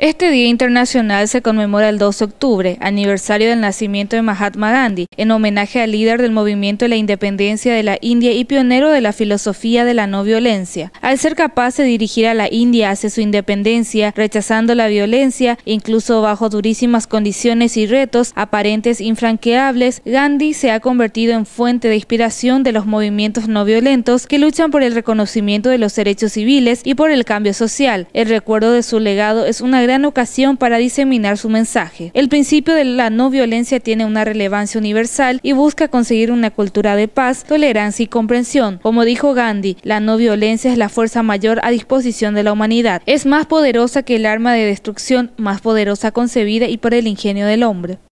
Este Día Internacional se conmemora el 2 de octubre, aniversario del nacimiento de Mahatma Gandhi, en homenaje al líder del movimiento de la independencia de la India y pionero de la filosofía de la no violencia. Al ser capaz de dirigir a la India hacia su independencia, rechazando la violencia, incluso bajo durísimas condiciones y retos aparentes infranqueables, Gandhi se ha convertido en fuente de inspiración de los movimientos no violentos que luchan por el reconocimiento de los derechos civiles y por el cambio social. El recuerdo de su legado es una gran ocasión para diseminar su mensaje. El principio de la no violencia tiene una relevancia universal y busca conseguir una cultura de paz, tolerancia y comprensión. Como dijo Gandhi, la no violencia es la fuerza mayor a disposición de la humanidad. Es más poderosa que el arma de destrucción, más poderosa concebida y por el ingenio del hombre.